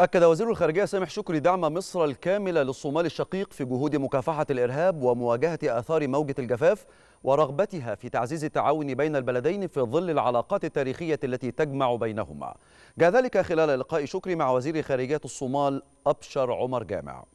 أكد وزير الخارجية سامح شكري دعم مصر الكامل للصومال الشقيق في جهود مكافحة الإرهاب ومواجهة آثار موجة الجفاف ورغبتها في تعزيز التعاون بين البلدين في ظل العلاقات التاريخية التي تجمع بينهما جاء ذلك خلال لقاء شكري مع وزير خارجية الصومال أبشر عمر جامع